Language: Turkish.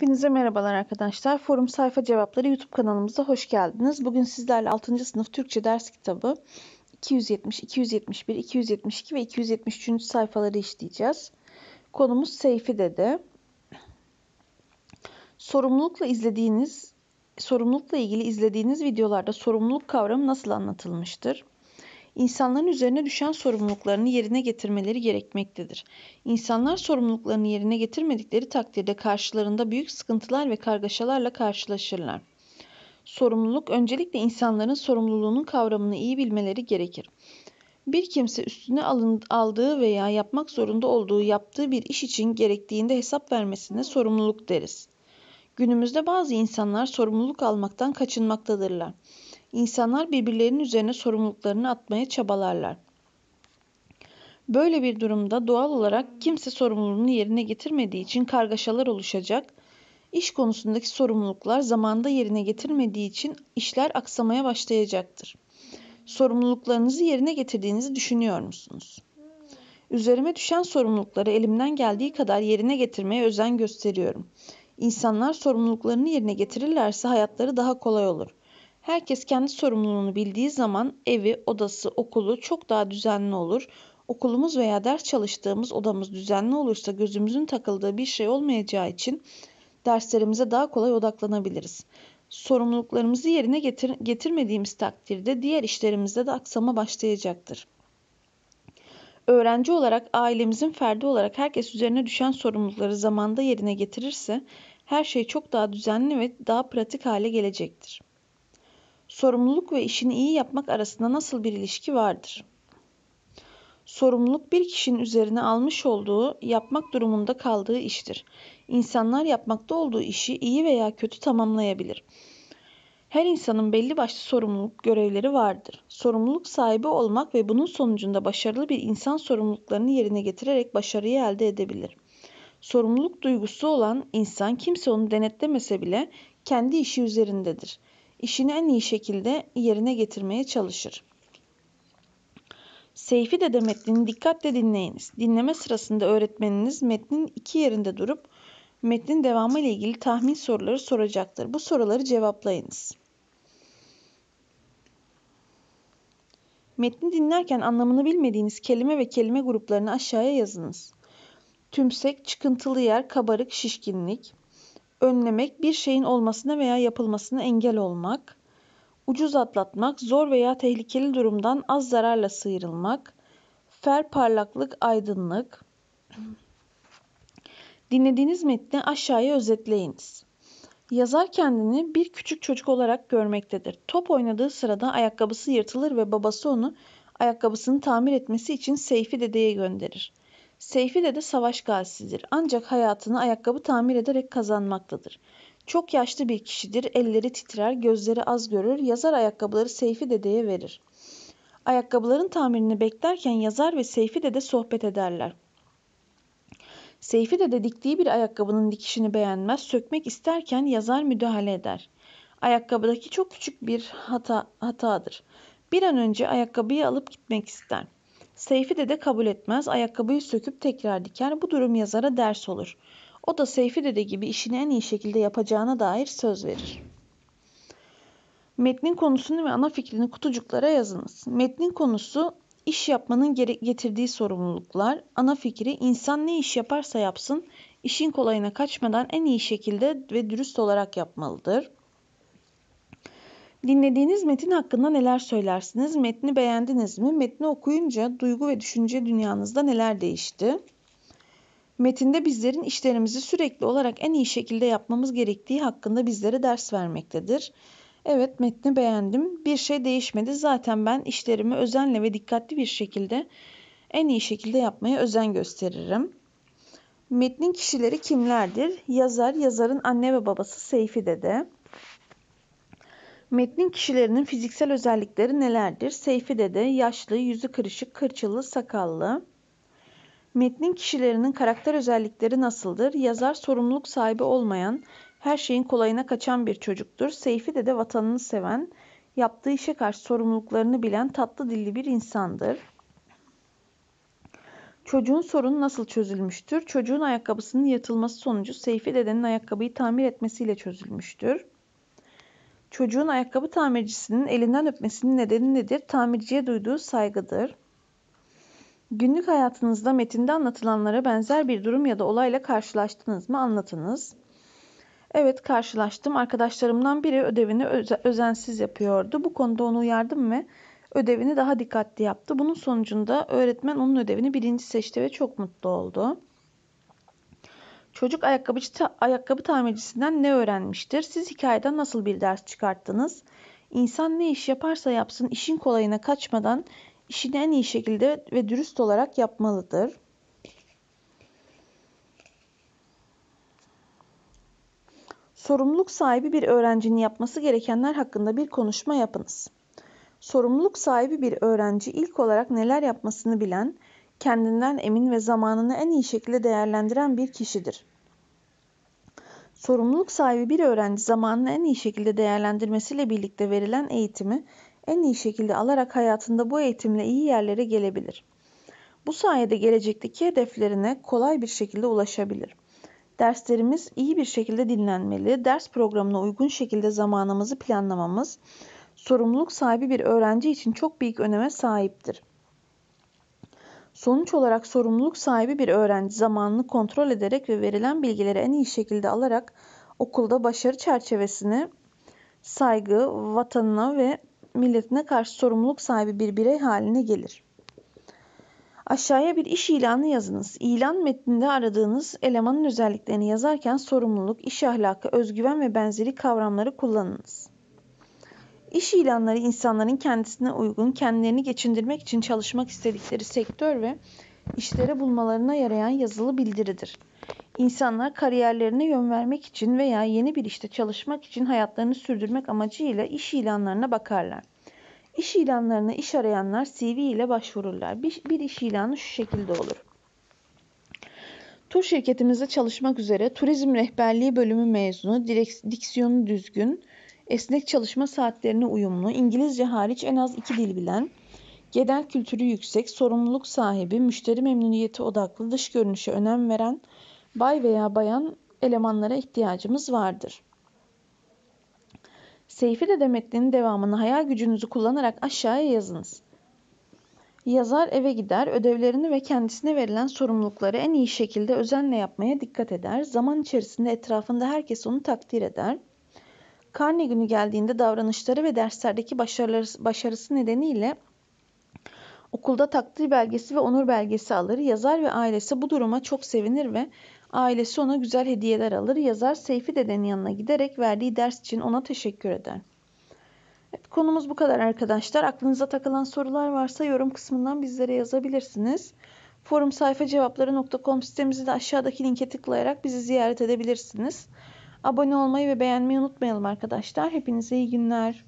Hepinize merhabalar arkadaşlar. Forum Sayfa Cevapları YouTube kanalımıza hoş geldiniz. Bugün sizlerle 6. sınıf Türkçe ders kitabı 270, 271, 272 ve 273. sayfaları işleyeceğiz. Konumuz Seyfi dedi. Sorumlulukla izlediğiniz, sorumlulukla ilgili izlediğiniz videolarda sorumluluk kavramı nasıl anlatılmıştır? insanların üzerine düşen sorumluluklarını yerine getirmeleri gerekmektedir. İnsanlar sorumluluklarını yerine getirmedikleri takdirde karşılarında büyük sıkıntılar ve kargaşalarla karşılaşırlar. Sorumluluk öncelikle insanların sorumluluğunun kavramını iyi bilmeleri gerekir. Bir kimse üstüne aldığı veya yapmak zorunda olduğu yaptığı bir iş için gerektiğinde hesap vermesine sorumluluk deriz. Günümüzde bazı insanlar sorumluluk almaktan kaçınmaktadırlar. İnsanlar birbirlerinin üzerine sorumluluklarını atmaya çabalarlar. Böyle bir durumda doğal olarak kimse sorumluluğunu yerine getirmediği için kargaşalar oluşacak. İş konusundaki sorumluluklar zamanda yerine getirmediği için işler aksamaya başlayacaktır. Sorumluluklarınızı yerine getirdiğinizi düşünüyor musunuz? Üzerime düşen sorumlulukları elimden geldiği kadar yerine getirmeye özen gösteriyorum. İnsanlar sorumluluklarını yerine getirirlerse hayatları daha kolay olur. Herkes kendi sorumluluğunu bildiği zaman evi, odası, okulu çok daha düzenli olur. Okulumuz veya ders çalıştığımız odamız düzenli olursa gözümüzün takıldığı bir şey olmayacağı için derslerimize daha kolay odaklanabiliriz. Sorumluluklarımızı yerine getir getirmediğimiz takdirde diğer işlerimizde de aksama başlayacaktır. Öğrenci olarak ailemizin ferdi olarak herkes üzerine düşen sorumlulukları zamanda yerine getirirse her şey çok daha düzenli ve daha pratik hale gelecektir sorumluluk ve işini iyi yapmak arasında nasıl bir ilişki vardır? Sorumluluk bir kişinin üzerine almış olduğu, yapmak durumunda kaldığı iştir. İnsanlar yapmakta olduğu işi iyi veya kötü tamamlayabilir. Her insanın belli başlı sorumluluk görevleri vardır. Sorumluluk sahibi olmak ve bunun sonucunda başarılı bir insan sorumluluklarını yerine getirerek başarıyı elde edebilir. Sorumluluk duygusu olan insan kimse onu denetlemese bile kendi işi üzerindedir işini en iyi şekilde yerine getirmeye çalışır. Seyfi Dede metnini dikkatle dinleyiniz. Dinleme sırasında öğretmeniniz metnin iki yerinde durup metnin devamı ile ilgili tahmin soruları soracaktır. Bu soruları cevaplayınız. Metni dinlerken anlamını bilmediğiniz kelime ve kelime gruplarını aşağıya yazınız. Tümsek, çıkıntılı yer, kabarık, şişkinlik, önlemek, bir şeyin olmasına veya yapılmasına engel olmak, ucuz atlatmak, zor veya tehlikeli durumdan az zararla sıyrılmak, fer parlaklık, aydınlık. Dinlediğiniz metni aşağıya özetleyiniz. Yazar kendini bir küçük çocuk olarak görmektedir. Top oynadığı sırada ayakkabısı yırtılır ve babası onu ayakkabısını tamir etmesi için Seyfi dedeye gönderir. Seyfi Dede savaş gazisidir ancak hayatını ayakkabı tamir ederek kazanmaktadır. Çok yaşlı bir kişidir, elleri titrer, gözleri az görür, yazar ayakkabıları Seyfi Dede'ye verir. Ayakkabıların tamirini beklerken yazar ve Seyfi Dede sohbet ederler. Seyfi Dede diktiği bir ayakkabının dikişini beğenmez, sökmek isterken yazar müdahale eder. Ayakkabıdaki çok küçük bir hata, hatadır. Bir an önce ayakkabıyı alıp gitmek ister. Seyfi dede kabul etmez, ayakkabıyı söküp tekrar diker, bu durum yazara ders olur. O da Seyfi dede gibi işini en iyi şekilde yapacağına dair söz verir. Metnin konusunu ve ana fikrini kutucuklara yazınız. Metnin konusu iş yapmanın getirdiği sorumluluklar, ana fikri insan ne iş yaparsa yapsın işin kolayına kaçmadan en iyi şekilde ve dürüst olarak yapmalıdır. Dinlediğiniz metin hakkında neler söylersiniz? Metni beğendiniz mi? Metni okuyunca duygu ve düşünce dünyanızda neler değişti? Metinde bizlerin işlerimizi sürekli olarak en iyi şekilde yapmamız gerektiği hakkında bizlere ders vermektedir. Evet metni beğendim. Bir şey değişmedi. Zaten ben işlerimi özenle ve dikkatli bir şekilde en iyi şekilde yapmaya özen gösteririm. Metnin kişileri kimlerdir? Yazar, yazarın anne ve babası Seyfi Dede. Metnin kişilerinin fiziksel özellikleri nelerdir? Seyfi Dede, yaşlı, yüzü kırışık, kırçılı, sakallı. Metnin kişilerinin karakter özellikleri nasıldır? Yazar sorumluluk sahibi olmayan, her şeyin kolayına kaçan bir çocuktur. Seyfi Dede vatanını seven, yaptığı işe karşı sorumluluklarını bilen tatlı dilli bir insandır. Çocuğun sorunu nasıl çözülmüştür? Çocuğun ayakkabısının yırtılması sonucu Seyfi dedenin ayakkabıyı tamir etmesiyle çözülmüştür. Çocuğun ayakkabı tamircisinin elinden öpmesinin nedeni nedir? Tamirciye duyduğu saygıdır. Günlük hayatınızda metinde anlatılanlara benzer bir durum ya da olayla karşılaştınız mı? Anlatınız. Evet karşılaştım. Arkadaşlarımdan biri ödevini özensiz yapıyordu. Bu konuda onu uyardım ve ödevini daha dikkatli yaptı. Bunun sonucunda öğretmen onun ödevini birinci seçti ve çok mutlu oldu. Çocuk ayakkabıcı ta ayakkabı tamircisinden ne öğrenmiştir? Siz hikayeden nasıl bir ders çıkarttınız? İnsan ne iş yaparsa yapsın işin kolayına kaçmadan işini en iyi şekilde ve dürüst olarak yapmalıdır. Sorumluluk sahibi bir öğrencinin yapması gerekenler hakkında bir konuşma yapınız. Sorumluluk sahibi bir öğrenci ilk olarak neler yapmasını bilen, kendinden emin ve zamanını en iyi şekilde değerlendiren bir kişidir. Sorumluluk sahibi bir öğrenci zamanını en iyi şekilde değerlendirmesiyle birlikte verilen eğitimi en iyi şekilde alarak hayatında bu eğitimle iyi yerlere gelebilir. Bu sayede gelecekteki hedeflerine kolay bir şekilde ulaşabilir. Derslerimiz iyi bir şekilde dinlenmeli, ders programına uygun şekilde zamanımızı planlamamız sorumluluk sahibi bir öğrenci için çok büyük öneme sahiptir. Sonuç olarak sorumluluk sahibi bir öğrenci zamanını kontrol ederek ve verilen bilgileri en iyi şekilde alarak okulda başarı çerçevesini saygı, vatanına ve milletine karşı sorumluluk sahibi bir birey haline gelir. Aşağıya bir iş ilanı yazınız. İlan metninde aradığınız elemanın özelliklerini yazarken sorumluluk, iş ahlakı, özgüven ve benzeri kavramları kullanınız. İş ilanları insanların kendisine uygun, kendilerini geçindirmek için çalışmak istedikleri sektör ve işlere bulmalarına yarayan yazılı bildiridir. İnsanlar kariyerlerine yön vermek için veya yeni bir işte çalışmak için hayatlarını sürdürmek amacıyla iş ilanlarına bakarlar. İş ilanlarına iş arayanlar CV ile başvururlar. Bir, bir iş ilanı şu şekilde olur. Tur şirketimizde çalışmak üzere turizm rehberliği bölümü mezunu, diksiyonu düzgün, esnek çalışma saatlerine uyumlu, İngilizce hariç en az iki dil bilen, genel kültürü yüksek, sorumluluk sahibi, müşteri memnuniyeti odaklı, dış görünüşe önem veren bay veya bayan elemanlara ihtiyacımız vardır. Seyfi de demetlerin devamını hayal gücünüzü kullanarak aşağıya yazınız. Yazar eve gider, ödevlerini ve kendisine verilen sorumlulukları en iyi şekilde özenle yapmaya dikkat eder. Zaman içerisinde etrafında herkes onu takdir eder. Karne günü geldiğinde davranışları ve derslerdeki başarıları, başarısı nedeniyle okulda takdir belgesi ve onur belgesi alır. Yazar ve ailesi bu duruma çok sevinir ve ailesi ona güzel hediyeler alır. Yazar Seyfi dedenin yanına giderek verdiği ders için ona teşekkür eder. Evet, konumuz bu kadar arkadaşlar. Aklınıza takılan sorular varsa yorum kısmından bizlere yazabilirsiniz. Forum sayfa cevapları.com sitemizi de aşağıdaki linke tıklayarak bizi ziyaret edebilirsiniz. Abone olmayı ve beğenmeyi unutmayalım arkadaşlar. Hepinize iyi günler.